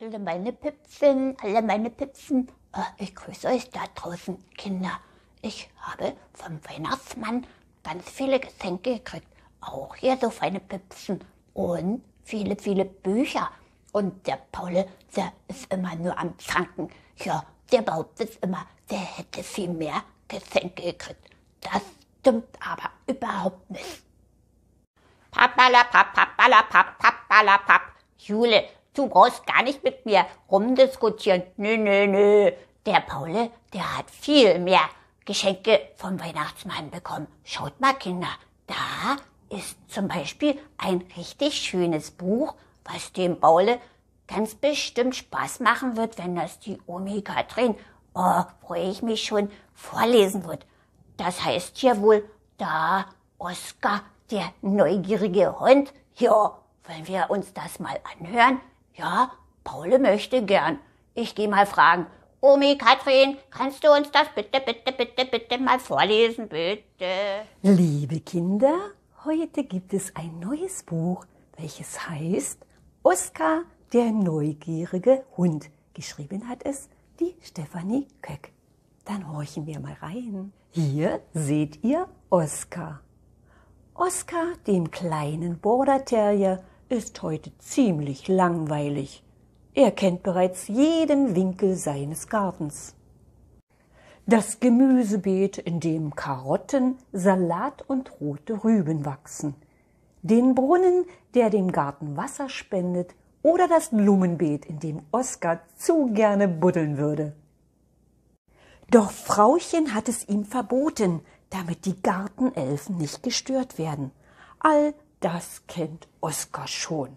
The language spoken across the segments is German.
alle meine Pipsen, alle meine Pipsen, ah, ich grüße euch da draußen, Kinder. Ich habe vom Weihnachtsmann ganz viele Geschenke gekriegt. Auch hier so feine Pipsen und viele, viele Bücher. Und der Paul, der ist immer nur am Zanken. Ja, der behauptet immer, der hätte viel mehr Geschenke gekriegt. Das stimmt aber überhaupt nicht. Papalapap, papalapap, papalapap. Jule, Du brauchst gar nicht mit mir rumdiskutieren. Nö, nö, nö. Der Paule, der hat viel mehr Geschenke vom Weihnachtsmann bekommen. Schaut mal, Kinder. Da ist zum Beispiel ein richtig schönes Buch, was dem Paule ganz bestimmt Spaß machen wird, wenn das die Omi Katrin, oh, freue ich mich schon, vorlesen wird. Das heißt hier wohl, da Oskar, der neugierige Hund, ja, wollen wir uns das mal anhören? Ja, Paul möchte gern. Ich gehe mal fragen. Omi, Katrin, kannst du uns das bitte, bitte, bitte, bitte mal vorlesen, bitte? Liebe Kinder, heute gibt es ein neues Buch, welches heißt Oskar, der neugierige Hund. Geschrieben hat es die Stefanie Köck. Dann horchen wir mal rein. Hier seht ihr Oskar. Oskar, dem kleinen Border Terrier, ist heute ziemlich langweilig. Er kennt bereits jeden Winkel seines Gartens. Das Gemüsebeet, in dem Karotten, Salat und rote Rüben wachsen. Den Brunnen, der dem Garten Wasser spendet. Oder das Blumenbeet, in dem Oskar zu gerne buddeln würde. Doch Frauchen hat es ihm verboten, damit die Gartenelfen nicht gestört werden. All das kennt Oskar schon.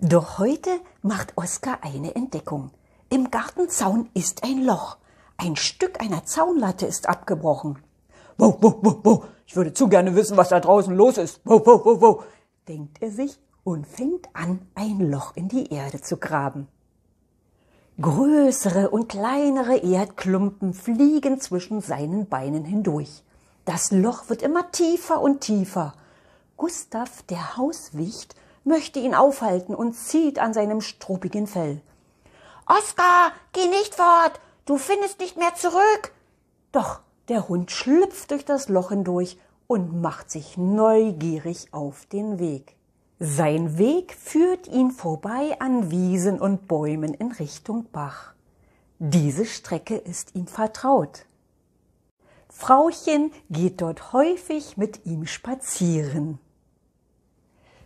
Doch heute macht Oskar eine Entdeckung. Im Gartenzaun ist ein Loch. Ein Stück einer Zaunlatte ist abgebrochen. Wow, wow, wow, wow. Ich würde zu gerne wissen, was da draußen los ist. Wow, wow, wow, wow, denkt er sich und fängt an, ein Loch in die Erde zu graben. Größere und kleinere Erdklumpen fliegen zwischen seinen Beinen hindurch. Das Loch wird immer tiefer und tiefer. Gustav, der Hauswicht, möchte ihn aufhalten und zieht an seinem struppigen Fell. Oskar, geh nicht fort, du findest nicht mehr zurück. Doch der Hund schlüpft durch das Loch hindurch und macht sich neugierig auf den Weg. Sein Weg führt ihn vorbei an Wiesen und Bäumen in Richtung Bach. Diese Strecke ist ihm vertraut. Frauchen geht dort häufig mit ihm spazieren.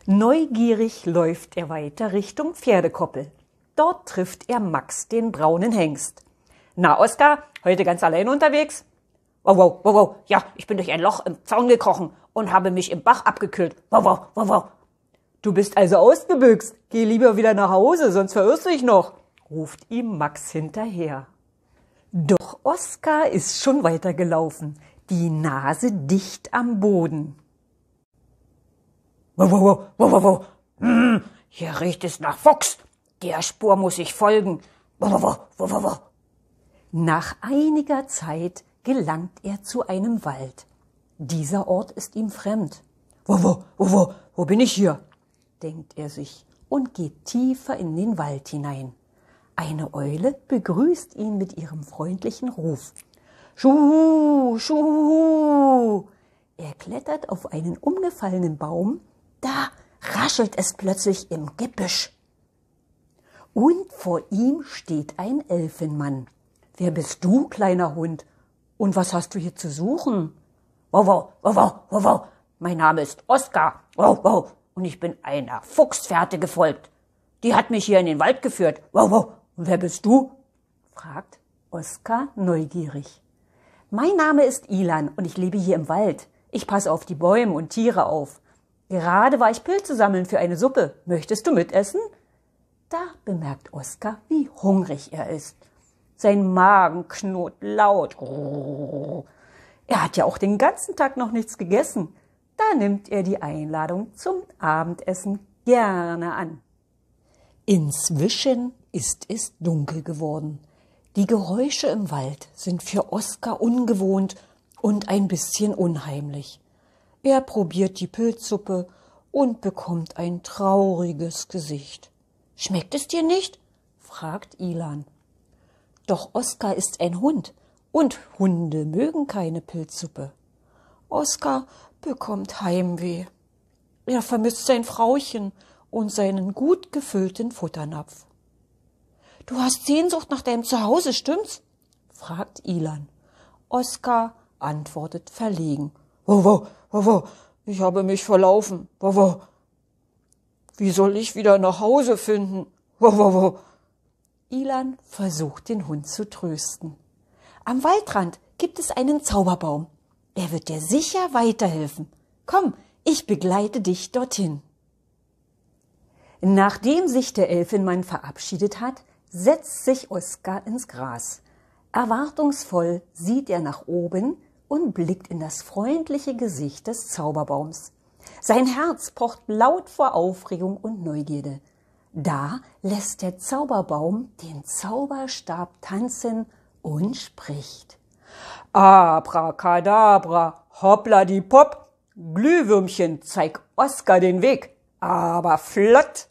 Neugierig läuft er weiter Richtung Pferdekoppel. Dort trifft er Max, den braunen Hengst. Na, Oskar, heute ganz allein unterwegs? Wow, wow, wow, wow. Ja, ich bin durch ein Loch im Zaun gekrochen und habe mich im Bach abgekühlt. Wow, wow, wow, wow. Du bist also ausgebüxt. Geh lieber wieder nach Hause, sonst verirrst du dich noch, ruft ihm Max hinterher. Doch Oskar ist schon weitergelaufen, die Nase dicht am Boden. Wow, wow, wow, wow, wow. Hm, hier riecht es nach Fuchs. Der Spur muss ich folgen. Wow, wow, wow, wow, wow. Nach einiger Zeit gelangt er zu einem Wald. Dieser Ort ist ihm fremd. Wow, wow, wow, wow, wo bin ich hier? denkt er sich und geht tiefer in den Wald hinein. Eine Eule begrüßt ihn mit ihrem freundlichen Ruf. Schuhu, schuhu. Er klettert auf einen umgefallenen Baum da raschelt es plötzlich im Gebüsch. Und vor ihm steht ein Elfenmann. Wer bist du, kleiner Hund? Und was hast du hier zu suchen? Wow, wow, wow, wow, wow, wow. Mein Name ist Oskar. Wow, wow. Und ich bin einer Fuchsfährte gefolgt. Die hat mich hier in den Wald geführt. Wow, wow. Und wer bist du? fragt Oskar neugierig. Mein Name ist Ilan und ich lebe hier im Wald. Ich passe auf die Bäume und Tiere auf. Gerade war ich Pilze sammeln für eine Suppe. Möchtest du mitessen? Da bemerkt Oskar, wie hungrig er ist. Sein Magen knurrt laut. Er hat ja auch den ganzen Tag noch nichts gegessen. Da nimmt er die Einladung zum Abendessen gerne an. Inzwischen ist es dunkel geworden. Die Geräusche im Wald sind für Oskar ungewohnt und ein bisschen unheimlich. Er probiert die Pilzsuppe und bekommt ein trauriges Gesicht. Schmeckt es dir nicht? fragt Ilan. Doch Oskar ist ein Hund und Hunde mögen keine Pilzsuppe. Oskar bekommt Heimweh. Er vermisst sein Frauchen und seinen gut gefüllten Futternapf. Du hast Sehnsucht nach deinem Zuhause, stimmt's? fragt Ilan. Oskar antwortet verlegen Wow, wow, wow, ich habe mich verlaufen. Wow, wow. Wie soll ich wieder nach Hause finden? Wow, wow, wow. Ilan versucht, den Hund zu trösten. Am Waldrand gibt es einen Zauberbaum. Er wird dir sicher weiterhelfen. Komm, ich begleite dich dorthin. Nachdem sich der Elfenmann verabschiedet hat, setzt sich Oskar ins Gras. Erwartungsvoll sieht er nach oben, und blickt in das freundliche Gesicht des Zauberbaums. Sein Herz pocht laut vor Aufregung und Neugierde. Da lässt der Zauberbaum den Zauberstab tanzen und spricht. Abracadabra, hoppla die Pop, Glühwürmchen, zeig Oskar den Weg, aber flott!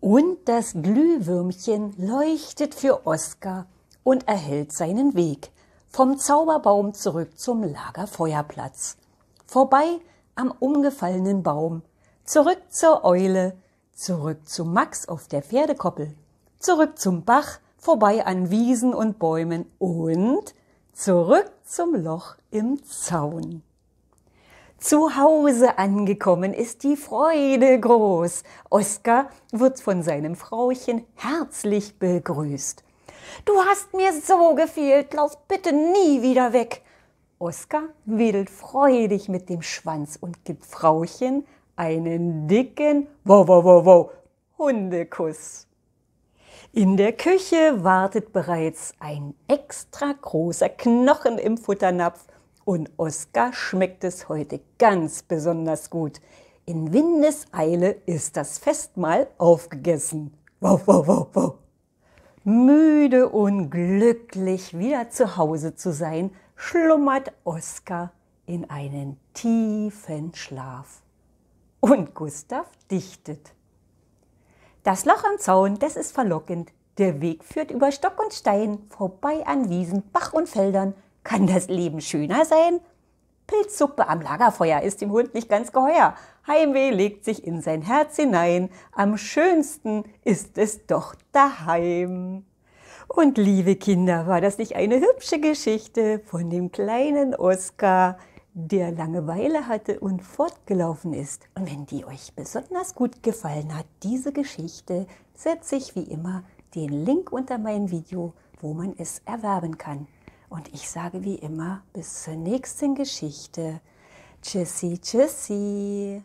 Und das Glühwürmchen leuchtet für Oskar und erhält seinen Weg vom Zauberbaum zurück zum Lagerfeuerplatz. Vorbei am umgefallenen Baum, zurück zur Eule, zurück zu Max auf der Pferdekoppel, zurück zum Bach, vorbei an Wiesen und Bäumen und zurück zum Loch im Zaun. Zu Hause angekommen ist die Freude groß. Oskar wird von seinem Frauchen herzlich begrüßt. Du hast mir so gefehlt, lauf bitte nie wieder weg. Oskar wedelt freudig mit dem Schwanz und gibt Frauchen einen dicken Wow, wow, wow, wow, Hundekuss. In der Küche wartet bereits ein extra großer Knochen im Futternapf und Oskar schmeckt es heute ganz besonders gut. In Windeseile ist das Festmahl aufgegessen. Wow, wow, wow, wow. Müde und glücklich wieder zu Hause zu sein, schlummert Oskar in einen tiefen Schlaf. Und Gustav dichtet. Das Loch am Zaun, das ist verlockend. Der Weg führt über Stock und Stein, vorbei an Wiesen, Bach und Feldern. Kann das Leben schöner sein? Pilzsuppe am Lagerfeuer ist dem Hund nicht ganz geheuer. Heimweh legt sich in sein Herz hinein. Am schönsten ist es doch daheim. Und liebe Kinder, war das nicht eine hübsche Geschichte von dem kleinen Oskar, der Langeweile hatte und fortgelaufen ist. Und wenn die euch besonders gut gefallen hat, diese Geschichte, setze ich wie immer den Link unter mein Video, wo man es erwerben kann. Und ich sage wie immer, bis zur nächsten Geschichte. Tschüssi, tschüssi.